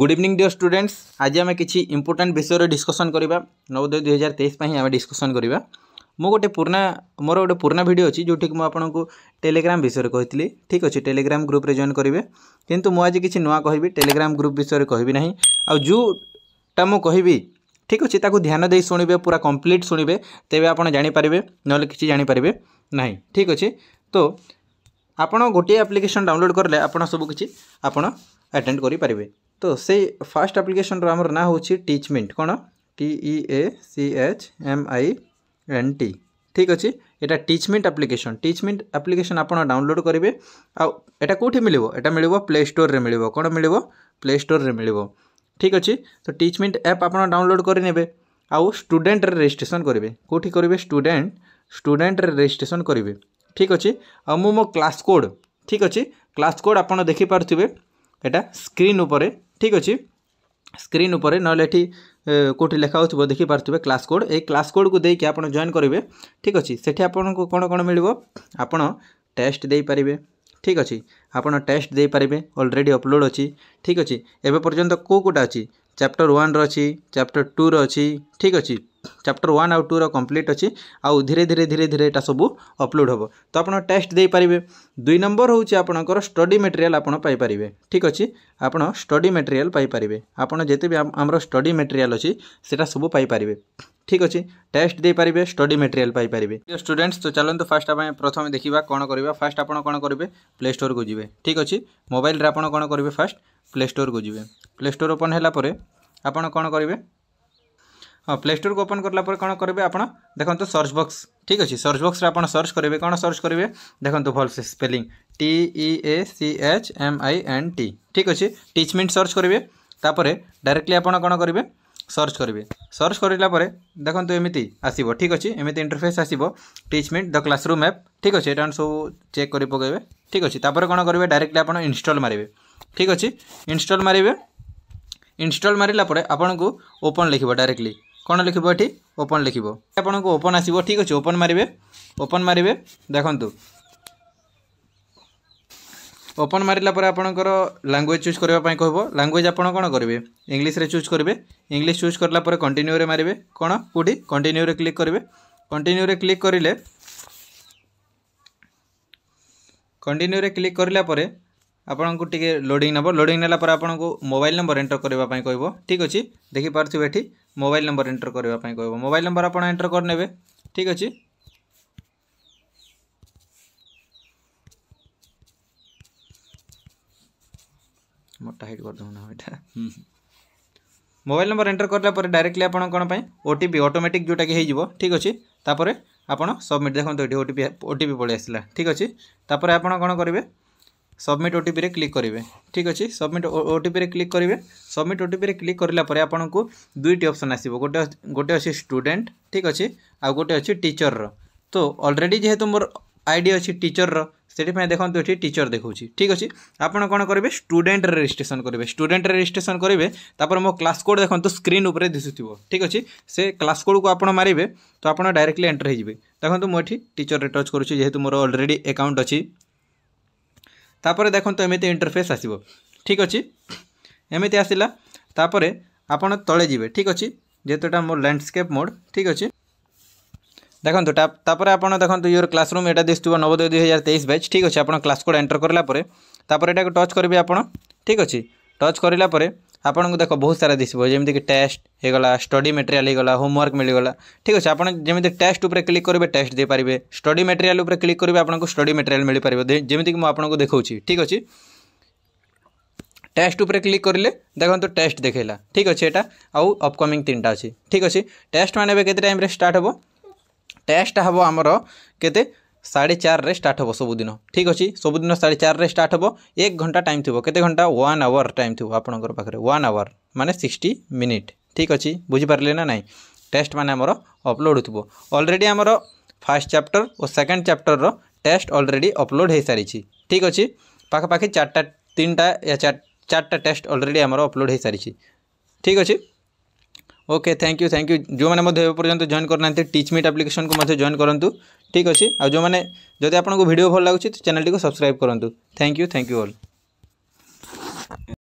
good evening dear students আজ আমি কিছু ইম্পর্টাট বিষয়ে ডিসকসন করা নবোদয় দুই হাজার তেইশ আমি ডিসকসন করা মু গোটে পুরোনা মোর গোটে পুরোনা ভিডিও অছি যেটি মু আপনার টেলিগ্রাম বিষয়ে কইলি ঠিক আছে টেলিগ্রাম গ্রুপে জয়েন করবে কিন্তু মু আজ কিছু নয় কহবি টেলিগ্রাম গ্রুপ বিষয়ে কহবি না আউটা মু কহবি ঠিক আছে তাকে ধ্যান দিয়ে শুণবে পুরা কমপ্লিট শুণবে তেবে আপনার জাঁপারে নহলে কিছু জাঁপারে না ঠিক আছে তো আপনার গোটিয়ে আপ্লিকেসন ডাউনলোড করলে আপনার সবু কিছু আপনার আটেড করে পারবে তো ସେଇ ଫାର୍ଷ୍ଟ ଆପ୍ଲିକେସନ୍ର ଆମର ନାଁ ହେଉଛି ଟିଚମିଣ୍ଟ କ'ଣ T E A C H M I N T ঠিক আছে এটা ଟିଚମିଣ୍ଟ ଆପ୍ଲିକେସନ୍ ଟିଚମିଣ୍ଟ ଆପ୍ଲିକେସନ୍ ଆପଣ ଡାଉନଲୋଡ଼୍ କରିବେ ଆଉ ଏଇଟା କେଉଁଠି ମିଳିବ ଏଇଟା ମିଳିବ ପ୍ଲେ ଷ୍ଟୋର୍ରେ ମିଳିବ କ'ଣ ମିଳିବ ପ୍ଲେ ଷ୍ଟୋର୍ରେ ମିଳିବ ଠିକ୍ ଅଛି ତ ଟିଚମିଣ୍ଟ ଆପ୍ ଆପଣ ଡାଉନଲୋଡ଼୍ କରିନେବେ ଆଉ ଷ୍ଟୁଡେଣ୍ଟରେ ରେଜିଷ୍ଟ୍ରେସନ୍ କରିବେ କେଉଁଠି କରିବେ ଷ୍ଟୁଡେଣ୍ଟ ଷ୍ଟୁଡେଣ୍ଟରେ ରେଜିଷ୍ଟ୍ରେସନ୍ କରିବେ ଠିକ୍ ଅଛି ଆଉ ମୁଁ ମୋ କ୍ଲାସ୍ କୋଡ଼୍ ଠିକ୍ ଅଛି କ୍ଲାସ୍ କୋଡ଼୍ ଆପଣ ଦେଖିପାରୁଥିବେ এটা ସ୍କ୍ରିନ୍ ଉପରେ ଠିକ୍ ଅଛି ସ୍କ୍ରିନ୍ ଉପରେ ନହେଲେ ଏଠି କେଉଁଠି ଲେଖା ହେଉଥିବ ଦେଖିପାରୁଥିବେ କ୍ଲାସ୍ କୋଡ଼୍ ଏଇ କ୍ଲାସ୍ କୋଡ଼୍କୁ ଦେଇକି ଆପଣ ଜଏନ୍ କରିବେ ଠିକ୍ ଅଛି ସେଠି ଆପଣଙ୍କୁ କ'ଣ କ'ଣ ମିଳିବ ଆପଣ ଟେଷ୍ଟ ଦେଇପାରିବେ ଠିକ୍ ଅଛି ଆପଣ ଟେଷ୍ଟ ଦେଇପାରିବେ ଅଲରେଡ଼ି ଅପଲୋଡ଼ ଅଛି ଠିକ୍ ଅଛି ଏବେ ପର୍ଯ୍ୟନ୍ତ କେଉଁ କେଉଁଟା ଅଛି ଚାପ୍ଟର ୱାନ୍ର ଅଛି ଚାପ୍ଟର ଟୁର ଅଛି ଠିକ୍ ଅଛି চ্যাপ্টর ওয়ান আউ টুর কমপ্লিট অছি আউ ধীরে ধীরে ধীরে ধীরে এটা সবু অপলোড হব তো আপনার টেস্ট দিয়ে দুই নম্বর হচ্ছে আপনার স্টডি মেটেরিয়াল আপনার পাইপারে ঠিক আছে আপনার স্টডি মেটেরিয়াল পাইপারে আপনার যেতে বি আমার স্টডি মেটেরিয়াল অছি সেটা সবু পাইপারে ঠিক আছে টেস্ট দিয়ে স্টডি মেটেরিয়াল পাইপারে স্টুডেন্টস তো চলতু ফার্স্ট আমি প্রথমে দেখবা কোণ করবা ফার্স্ট আপনার কোণ করবে প্লে স্টোর কু যাবে ঠিক আছে মোবাইলের আপনার কোণ করবে ফার্স্ট প্লে স্টোর কু যাবে প্লে স্টোর ওপন হলাপরে আপনার কোণ করবে ହଁ ପ୍ଲେ ଷ୍ଟୋର୍କୁ ଓପନ୍ କଲା ପରେ କ'ଣ କରିବେ ଆପଣ ଦେଖନ୍ତୁ ସର୍ଚ୍ଚ ବକ୍ସ ଠିକ୍ ଅଛି ସର୍ଚ୍ଚ ବକ୍ସରେ ଆପଣ ସର୍ଚ୍ଚ କରିବେ କ'ଣ ସର୍ଚ୍ଚ କରିବେ ଦେଖନ୍ତୁ ଭଲସେ spelling T E A C H M I N T ଠିକ୍ ଅଛି ଟିଚମିଣ୍ଟ ସର୍ଚ୍ଚ କରିବେ ତାପରେ ଡାଇରେକ୍ଟଲି ଆପଣ କ'ଣ କରିବେ ସର୍ଚ୍ଚ କରିବେ ସର୍ଚ୍ଚ କରିଲା ପରେ ଦେଖନ୍ତୁ ଏମିତି ଆସିବ ଠିକ୍ ଅଛି ଏମିତି ଇଣ୍ଟରଫେସ୍ ଆସିବ ଟିଚମିଣ୍ଟ ଦ କ୍ଲାସରୁମ୍ ଆପ୍ ଠିକ୍ ଅଛି ଏଇଟା ସବୁ ଚେକ୍ କରି ପକାଇବେ ଠିକ୍ ଅଛି ତାପରେ କ'ଣ କରିବେ ଡାଇରେକ୍ଟଲି ଆପଣ ଇନଷ୍ଟଲ୍ ମାରିବେ ଠିକ୍ ଅଛି ଇନଷ୍ଟଲ୍ ମାରିବେ ଇନଷ୍ଟଲ୍ ମାରିଲା ପରେ ଆପଣଙ୍କୁ ଓପନ୍ ଲେଖିବ ଡାଇରେକ୍ଟଲି କ'ଣ ଲେଖିବ ଏଠି ଓପନ୍ ଲେଖିବ ଆପଣଙ୍କୁ ଓପନ୍ ଆସିବ ଠିକ୍ ଅଛି ଓପନ୍ ମାରିବେ ଓପନ୍ ମାରିବେ ଦେଖନ୍ତୁ ଓପନ୍ ମାରିଲା ପରେ ଆପଣଙ୍କର ଲାଙ୍ଗୁଏଜ୍ ଚୁଜ୍ କରିବା ପାଇଁ କହିବ ଲାଙ୍ଗୁଏଜ୍ ଆପଣ କ'ଣ କରିବେ ଇଂଲିଶରେ ଚୁଜ୍ କରିବେ ଇଂଲିଶ ଚୁଜ୍ କରିଲା ପରେ କଣ୍ଟିନ୍ୟୁରେ ମାରିବେ କ'ଣ କେଉଁଠି କଣ୍ଟିନ୍ୟୁରେ କ୍ଲିକ୍ କରିବେ କଣ୍ଟିନ୍ୟୁରେ କ୍ଲିକ୍ କରିଲେ କଣ୍ଟିନ୍ୟୁରେ କ୍ଲିକ୍ କରିଲା ପରେ ଆପଣଙ୍କୁ ଟିକେ ଲୋଡ଼ିଂ ନେବ ଲୋଡ଼ିଂ ନେଲା ପରେ ଆପଣଙ୍କୁ ମୋବାଇଲ୍ ନମ୍ବର ଏଣ୍ଟର କରିବା ପାଇଁ କହିବ ଠିକ୍ ଅଛି ଦେଖିପାରୁଥିବେ ଏଠି ମୋବାଇଲ୍ ନମ୍ବର ଏଣ୍ଟର କରିବା ପାଇଁ କହିବ ମୋବାଇଲ୍ ନମ୍ବର ଆପଣ ଏଣ୍ଟର କରିନେବେ ଠିକ୍ ଅଛି ମୋଟା ହାଇଟ୍ କରିଦେବୁ ନା ଏଇଟା ମୋବାଇଲ୍ ନମ୍ବର ଏଣ୍ଟର କଲା ପରେ ଡାଇରେକ୍ଟଲି ଆପଣ କ'ଣ ପାଇଁ ଓ ଟି ପି ଅଟୋମେଟିକ୍ ଯେଉଁଟାକି ହେଇଯିବ ଠିକ୍ ଅଛି ତାପରେ ଆପଣ ସବମିଟ୍ ଦେଖନ୍ତୁ ଏଠି ଓ T P O T P ପଳେଇ ଆସିଲା ଠିକ୍ ଅଛି ତାପରେ ଆପଣ କ'ଣ କରିବେ सबमिट ओटीपी क्लिक करेंगे ठीक अच्छे सबमिट ओटीपी क्लिक करेंगे सबमिट ओटीपी क्लिक करापर आपन को दुईट अप्सन आसो गोटे गोटे अच्छे स्टूडेंट ठीक अच्छे आउ गोटे अच्छे टीचर रो अलरेडी जेहेतु मोर आईडी अच्छी टीचर रो ସେଥିପାଇଁ ଦେଖନ୍ତୁ ଏଠି ଟିଚର୍ ଦେଖାଉଛି ଠିକ୍ ଅଛି ଆପଣ କ'ଣ କରିବେ ଷ୍ଟୁଡେଣ୍ଟରେ ରେଜିଷ୍ଟ୍ରେସନ୍ କରିବେ ଷ୍ଟୁଡେଣ୍ଟରେ ରେଜିଷ୍ଟ୍ରେସନ୍ କରିବେ ତାପରେ ମୋ କ୍ଲାସ୍ କୋଡ଼୍ ଦେଖନ୍ତୁ ସ୍କ୍ରିନ୍ ଉପରେ ଦିଶୁଥିବ ଠିକ୍ ଅଛି ସେ କ୍ଲାସ୍ କୋଡ଼୍କୁ ଆପଣ ମାରିବେ ତ ଆପଣ ଡାଇରେକ୍ଟଲି ଏଣ୍ଟର୍ ହେଇଯିବେ ଦେଖନ୍ତୁ ମୁଁ ଏଠି ଟିଚର୍ରେ ଟଚ୍ କରୁଛି ଯେହେତୁ ମୋର ଅଲରେଡ଼ି ଆକାଉଣ୍ଟ ଅଛି ତାପରେ ଦେଖନ୍ତୁ ଏମିତି ଇଣ୍ଟରଫେସ୍ ଆସିବ ଠିକ୍ ଅଛି ଏମିତି ଆସିଲା ତାପରେ ଆପଣ ତଳେ ଯିବେ ଠିକ୍ ଅଛି ଯେହେତୁ ଏଇଟା ମୋର ଲ୍ୟାଣ୍ଡସ୍କେପ୍ ମୋଡ଼ ଠିକ୍ ଅଛି ଦେଖନ୍ତୁ ତାପରେ ଆପଣ ଦେଖନ୍ତୁ ୟୋର କ୍ଲାସରୁମ୍ ଏଇଟା ଦିଶୁଥିବ ନବୋଦୟ ଦୁଇ ହଜାର ତେଇଶ ବ୍ୟାଚ୍ ଠିକ୍ ଅଛି ଆପଣ କ୍ଲାସ୍ କୋଡ଼ ଏଣ୍ଟର କରିଲା ପରେ ତାପରେ ଏଟାକୁ ଟଚ୍ କରିବେ ଆପଣ ଠିକ୍ ଅଛି ଟଚ୍ କରିଲା ପରେ ଆପଣଙ୍କୁ ଦେଖ ବହୁତ ସାରା ଦିଶିବ ଯେମିତିକି ଟେଷ୍ଟ ହେଇଗଲା ଷ୍ଟଡ଼ି ମେଟେରିଆଲ୍ ହେଇଗଲା ହୋମୱାର୍କ ମିଳିଗଲା ଠିକ୍ ଅଛି ଆପଣ ଯେମିତି ଟେଷ୍ଟ ଉପରେ କ୍ଲିକ୍ କରିବେ ଟେଷ୍ଟ ଦେଇପାରିବେ ଷ୍ଟଡ଼ି ମେଟେରିଆଲ୍ ଉପରେ କ୍ଲିକ୍ କରିବେ ଆପଣଙ୍କୁ ଷ୍ଟଡ଼ି ମେଟେରିଆଲ୍ ମିଳିପାରିବ ଯେମିତିକି ମୁଁ ଆପଣଙ୍କୁ ଦେଖାଉଛି ଠିକ୍ ଅଛି टेस्ट उपर क्लिक करेंगे देखो टेस्ट देखला ठीक अच्छे यहाँ आउ अपकमिंग तीन अच्छी ठीक अच्छे टेस्ट मैंने के टाइम स्टार्ट हम टेस्ट हम आमर के সাড়ে চারে স্টার্ট হব সবুদিন ঠিক আছে সবুদিন সাড়ে চারে স্টার্ট হব এক ঘন্টা টাইম থাকবে কেতে ঘন্টা ওয়ান আওয়ার টাইম থাকবে আপনার পাখে ওয়ান আওয়ার মানে সিক্সটি মিনিট ঠিক আছে বুঝিপারে না নাই টেস্ট মানে আমার অপলোড হব অলরেডি আমার ফার্স্ট চ্যাপ্টর ও সেকেন্ড চ্যাপ্টরর টেস্ট অলরেডি অপলোড হয়ে সারিছি ঠিক আছে পাখাপাখি চারটা তিনটা চারটা টেস্ট অলরেডি আমার অপলোড হয়ে সারিছি ঠিক আছে okay thank you thank you जो मैंने पर्यटन जॉन करना टीचमिट आप्लिकेसन को जॉन करूँ तो, ठीक अच्छे आ जो मैंने जब आपको भिडियो भल लगुच तो चैनल को सब्सक्राइब करूँ thank you thank you Al